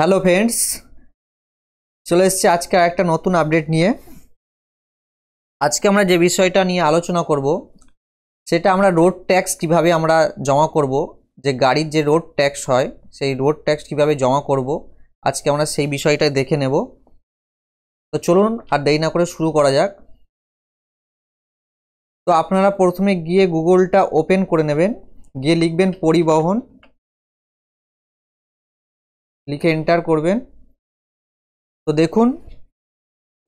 hello friends চলে এসছি আজকে একটা নতুন আপডেট নিয়ে আজকে আমরা যে বিষয়টা নিয়ে আলোচনা করব সেটা আমরা রোড ট্যাক্স কীভাবে আমরা জমা করব যে গাড়ির যে রোড ট্যাক্স হয় সেই রোড ট্যাক্স কীভাবে জমা করব আজকে আমরা সেই বিষয়টা দেখে নেব তো চলুন আর দেরি না করে শুরু করা যাক তো আপনারা প্রথমে গিয়ে গুগলটা ওপেন করে নেবেন গিয়ে লিখবেন পরিবহন লিখে এন্টার করবেন তো দেখুন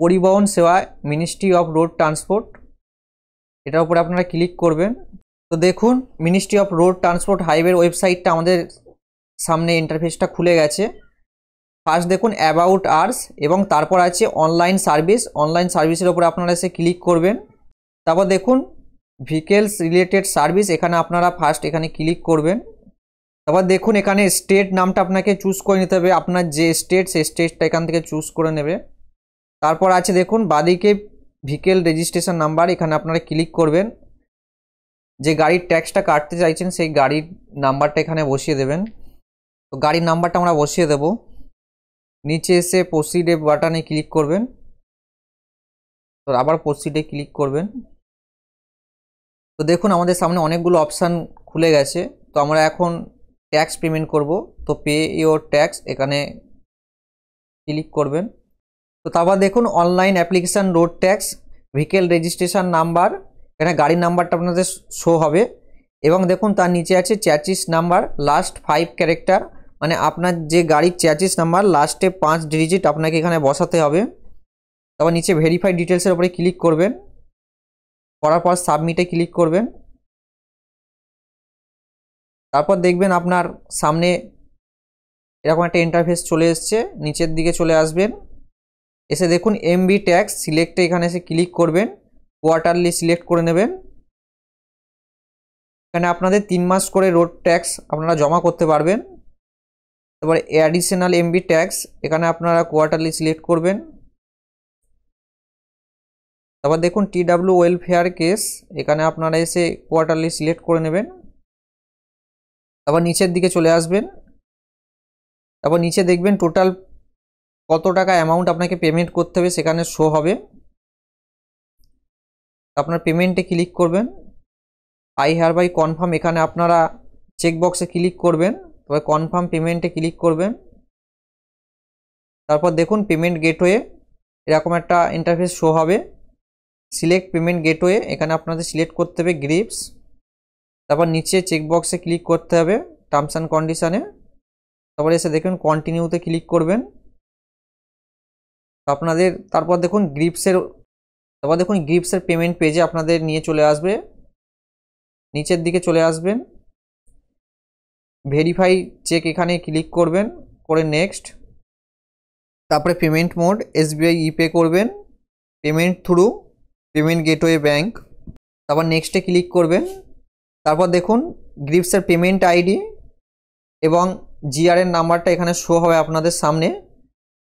পরিবহন সেবা মিনিস্ট্রি অফ রোড ট্রান্সপোর্ট এটার উপরে আপনারা ক্লিক করবেন তো দেখুন মিনিস্ট্রি অফ রোড ট্রান্সপোর্ট হাইওয়ের ওয়েবসাইটটা আমাদের সামনে ইন্টারফেসটা খুলে গেছে ফার্স্ট দেখুন অ্যাবাউট আর্স এবং তারপর আছে অনলাইন সার্ভিস অনলাইন সার্ভিসের ওপরে আপনারা এসে ক্লিক করবেন তারপর দেখুন ভিকেলস রিলেটেড সার্ভিস এখানে আপনারা ফার্স্ট এখানে ক্লিক করবেন আবার দেখুন এখানে স্টেট নামটা আপনাকে চুজ করে নিতে হবে আপনার যে স্টেট সেই স্টেটটা এখান থেকে চুজ করে নেবে তারপর আছে দেখুন বাদিকে ভিকেল রেজিস্ট্রেশন নাম্বার এখানে আপনারা ক্লিক করবেন যে গাড়ির ট্যাক্সটা কাটতে চাইছেন সেই গাড়ির নাম্বারটা এখানে বসিয়ে দেবেন তো গাড়ির নাম্বারটা আমরা বসিয়ে দেব নিচে এসে প্রসিডে বাটনে ক্লিক করবেন তো আবার প্রসিডে ক্লিক করবেন তো দেখুন আমাদের সামনে অনেকগুলো অপশান খুলে গেছে তো আমরা এখন ট্যাক্স পেমেন্ট করব তো পে ইওর ট্যাক্স এখানে ক্লিক করবেন তো তারপর দেখুন online application road tax vehicle registration number এখানে গাড়ির নাম্বারটা আপনাদের শো হবে এবং দেখুন তার নিচে আছে chassis number last five character মানে আপনার যে গাড়ির চ্যাচিস নাম্বার লাস্টে পাঁচ ডিজিট আপনাকে এখানে বসাতে হবে তারপর নিচে ভেরিফাই ডিটেলসের উপরে ক্লিক করবেন করার পর সাবমিটে ক্লিক করবেন তারপর দেখবেন আপনার সামনে এরকম একটা ইন্টারফেস চলে এসছে নিচের দিকে চলে আসবেন এসে দেখুন এমবি ট্যাক্স সিলেক্টে এখানে এসে ক্লিক করবেন কোয়ার্টারলি সিলেক্ট করে নেবেন এখানে আপনাদের তিন মাস করে রোড ট্যাক্স আপনারা জমা করতে পারবেন তারপরে অ্যাডিশনাল এমবি ট্যাক্স এখানে আপনারা কোয়ার্টারলি সিলেক্ট করবেন তারপর দেখুন টিডাব্লিউ ওয়েলফেয়ার কেস এখানে আপনারা এসে কোয়ার্টারলি সিলেক্ট করে নেবেন আবার নিচের দিকে চলে আসবেন তারপর নিচে দেখবেন টোটাল কত টাকা অ্যামাউন্ট আপনাকে পেমেন্ট করতে হবে সেখানে শো হবে আপনার পেমেন্টে ক্লিক করবেন আই হেয়ার বাই কনফার্ম এখানে আপনারা চেকবক্সে ক্লিক করবেন তবে কনফার্ম পেমেন্টে ক্লিক করবেন তারপর দেখুন পেমেন্ট গেটওয়ে এরকম একটা ইন্টারফেস শো হবে সিলেক্ট পেমেন্ট গেটওয়ে এখানে আপনাদের সিলেক্ট করতে হবে গ্রিপস তারপর নিচে চেকবক্সে ক্লিক করতে হবে টার্মস অ্যান্ড কন্ডিশানে তারপরে এসে দেখুন কন্টিনিউতে ক্লিক করবেন আপনাদের তারপর দেখুন গ্রিপসের তারপর দেখুন গ্রিপসের পেমেন্ট পেজে আপনাদের নিয়ে চলে আসবে নিচের দিকে চলে আসবেন ভেরিফাই চেক এখানে ক্লিক করবেন করে নেক্সট তারপরে পেমেন্ট মোড এসবিআই ইপে করবেন payment through payment gateway bank তারপর নেক্সটে ক্লিক করবেন তারপর দেখুন গ্রিপসের পেমেন্ট আইডি এবং জিআরএন নাম্বারটা এখানে শো হবে আপনাদের সামনে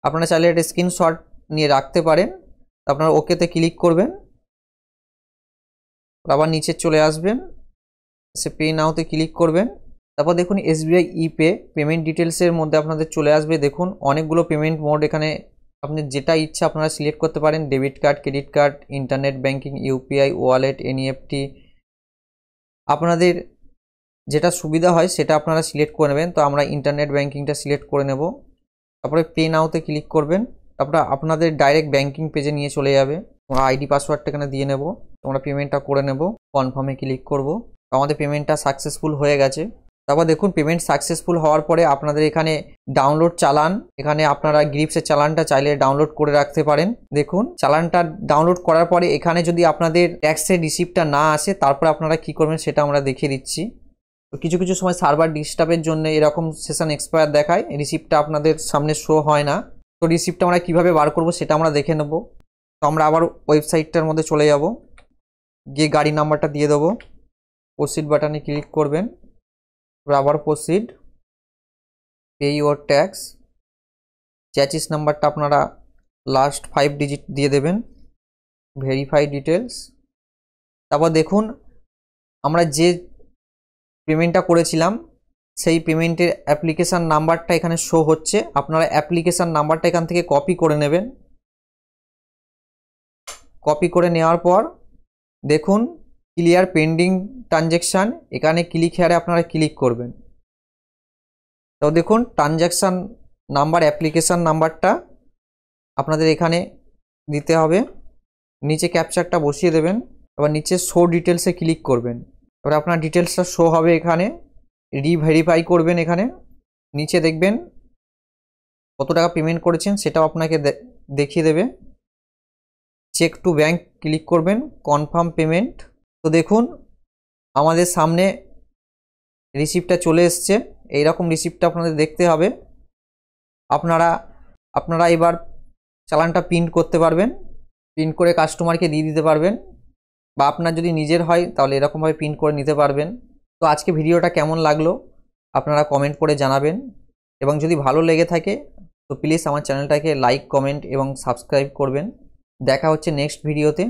আপনারা চাইলে এটা স্ক্রিনশট নিয়ে রাখতে পারেন আপনারা ওকেতে ক্লিক করবেন আবার নিচে চলে আসবেন সে পে নাওতে ক্লিক করবেন তারপর দেখুন এসবিআই ইপে পেমেন্ট ডিটেলসের মধ্যে আপনাদের চলে আসবে দেখুন অনেকগুলো পেমেন্ট মোড এখানে আপনি যেটা ইচ্ছা আপনারা সিলেক্ট করতে পারেন debit card credit card internet banking UPI wallet NEFT আপনাদের যেটা সুবিধা হয় সেটা আপনারা সিলেক্ট করে নেবেন তো আমরা ইন্টারনেট ব্যাঙ্কিংটা সিলেক্ট করে নেব তারপরে পে নাওতে ক্লিক করবেন তারপরে আপনাদের ডাইরেক্ট ব্যাঙ্কিং পেজে নিয়ে চলে যাবে তোমরা আইডি পাসওয়ার্ডটা এখানে দিয়ে নেব তোমরা পেমেন্টটা করে নেব কনফার্মে ক্লিক করব আমাদের পেমেন্টটা সাকসেসফুল হয়ে গেছে তারপর দেখুন পেমেন্ট সাকসেসফুল হওয়ার পরে আপনাদের এখানে ডাউনলোড চালান এখানে আপনারা গ্রিপসের চালানটা চাইলে ডাউনলোড করে রাখতে পারেন দেখুন চালানটা ডাউনলোড করার পরে এখানে যদি আপনাদের ট্যাক্সের রিসিপ্টটা না আসে তারপর আপনারা কি করবেন সেটা আমরা দেখিয়ে দিচ্ছি কিছু কিছু সময় সার্ভার ডিস্টার্বের জন্য এরকম সেশন এক্সপায়ার দেখায় রিসিপ্টটা আপনাদের সামনে শো হয় না তো রিসিপ্টটা আমরা কীভাবে বার করবো সেটা আমরা দেখে নেব তো আমরা আবার ওয়েবসাইটটার মধ্যে চলে যাব গিয়ে গাড়ি নাম্বারটা দিয়ে দেবো প্রসিড বাটনে ক্লিক করবেন রাবার proceed pay your tax chassis নাম্বারটা আপনারা লাস্ট ফাইভ ডিজিট দিয়ে দেবেন ভেরিফাই ডিটেলস তারপর দেখুন আমরা যে পেমেন্টটা করেছিলাম সেই পেমেন্টের অ্যাপ্লিকেশান নাম্বারটা এখানে শো হচ্ছে আপনারা অ্যাপ্লিকেশান নাম্বারটা এখান থেকে কপি করে নেবেন কপি করে নেওয়ার পর দেখুন ক্লিয়ার পেন্ডিং ট্রানজ্যাকশান এখানে ক্লিক হেয়ারে আপনারা ক্লিক করবেন তো দেখুন ট্রানজ্যাকশান নাম্বার অ্যাপ্লিকেশান নাম্বারটা আপনাদের এখানে দিতে হবে নিচে ক্যাপচারটা বসিয়ে দেবেন এবার নিচে শো ডিটেলসে ক্লিক করবেন এবার আপনার ডিটেলসটা শো হবে এখানে রিভেরিফাই করবেন এখানে নিচে দেখবেন কত টাকা পেমেন্ট করেছেন সেটাও আপনাকে দেখিয়ে দেবে চেক টু ব্যাংক ক্লিক করবেন কনফার্ম পেমেন্ট তো দেখুন আমাদের সামনে রিসিপ্টটা চলে এসছে এইরকম রিসিপ্টটা আপনাদের দেখতে হবে আপনারা আপনারা এবার চালানটা প্রিন্ট করতে পারবেন প্রিন্ট করে কাস্টমারকে দিয়ে দিতে পারবেন বা আপনার যদি নিজের হয় তাহলে এরকমভাবে প্রিন্ট করে নিতে পারবেন তো আজকে ভিডিওটা কেমন লাগলো আপনারা কমেন্ট করে জানাবেন এবং যদি ভালো লেগে থাকে তো প্লিজ আমার চ্যানেলটাকে লাইক কমেন্ট এবং সাবস্ক্রাইব করবেন দেখা হচ্ছে নেক্সট ভিডিওতে